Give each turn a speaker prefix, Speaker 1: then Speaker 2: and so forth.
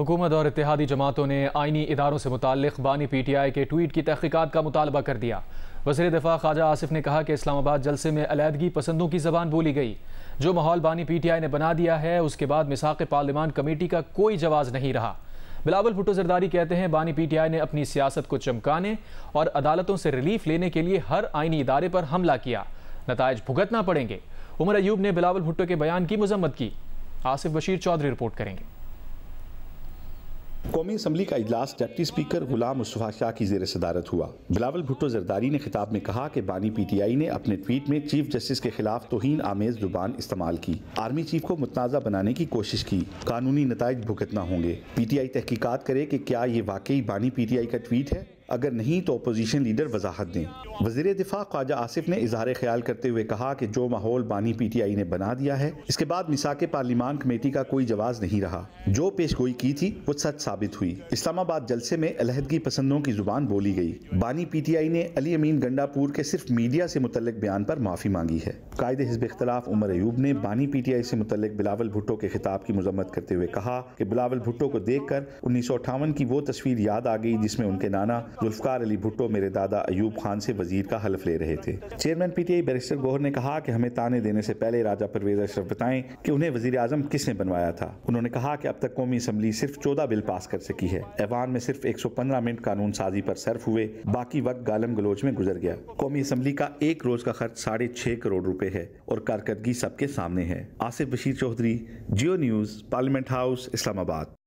Speaker 1: हुकूमत और इतिहादी जमातों ने आइनी इदारों से मुतल बानी पी टी आई के ट्वीट की तहकीक़ात का मुतालबा कर दिया वजी दफ़ा ख्वाजा आसिफ ने कहा कि इस्लामाबाद जलसे में अलीहदगी पसंदों की जबान बोली गई जो माहौल बानी पी टी आई ने बना दिया है उसके बाद मिसाक पार्लिमान कमेटी का कोई जवाब नहीं रहा बिलावल भुटो जरदारी कहते हैं बानी पी टी आई ने अपनी सियासत को चमकाने और अदालतों से रिलीफ लेने के लिए हर आइनी इदारे पर हमला किया नतज भुगतना पड़ेंगे उमर अयूब ने बिलावल भुट्टो के बयान की मजम्मत की आसिफ बशीर चौधरी रिपोर्ट करेंगे
Speaker 2: कौमी असम्बली का अजलास डिप्टी स्पीकर गुलाम मुस्तफ़ा शाह की जेर सदारत हुआ बिलावल भुट्टो जरदारी ने खिताब में कहा कि बानी पी टी आई ने अपने ट्वीट में चीफ जस्टिस के खिलाफ तोहन आमेज जुबान इस्तेमाल की आर्मी चीफ को मुतनाजा बनाने की कोशिश की कानूनी नतज भुगतना होंगे पी टी आई तहकीकत करे कि क्या ये वाकई बानी पी टी आई का ट्वीट है अगर नहीं तो अपोजिशन लीडर वजाहत दें वजीर दिफा ख्वाजा आसिफ ने इजहार ख्याल करते हुए कहा कि जो माहौल बानी पी टी आई ने बना दिया है इसके बाद मिसाक पार्लिमान कमेटी का कोई जवाब नहीं रहा जो पेश गोई की थी वो सच साबित हुई इस्लामाबाद जलसे में अलहदगी पसंदों की जुबान बोली गई बानी पी टी आई ने अली अमीन गंडापुर के सिर्फ मीडिया से मुतलक बयान पर माफी मांगी है कायदे हिजब इख्तलाफ उमर अयूब ने बानी पी टी आई से मुतलक बिलावल भुट्टो के खिताब की मजम्मत करते हुए कहा कि बिलावल भुट्टो को देख कर उन्नीस सौ अठावन की वो तस्वीर याद आ गई जिसमें उनके नाना जुल्फकार अली भुट्टो मेरे दादा अयूब खान से वजीर का हल्फ ले रहे थे चेयरमैन पीटीआई बैरिस्टर गोहर ने कहा कि हमें ताने देने से पहले राजा परवेज अशरफ बताएं कि उन्हें वजीर आजम किसने बनवाया था उन्होंने कहा कि अब तक कौमी असम्बली सिर्फ चौदह बिल पास कर सकी है ऐवान में सिर्फ एक सौ पंद्रह मिनट कानून साजी पर सर्फ हुए बाकी वक्त गालम गलोच में गुजर गया कौमी असम्बली का एक रोज का खर्च साढ़े छह करोड़ रूपए है और कारकर्दगी सबके सामने है Asif Bashir Chaudhry Geo News parliament house Islamabad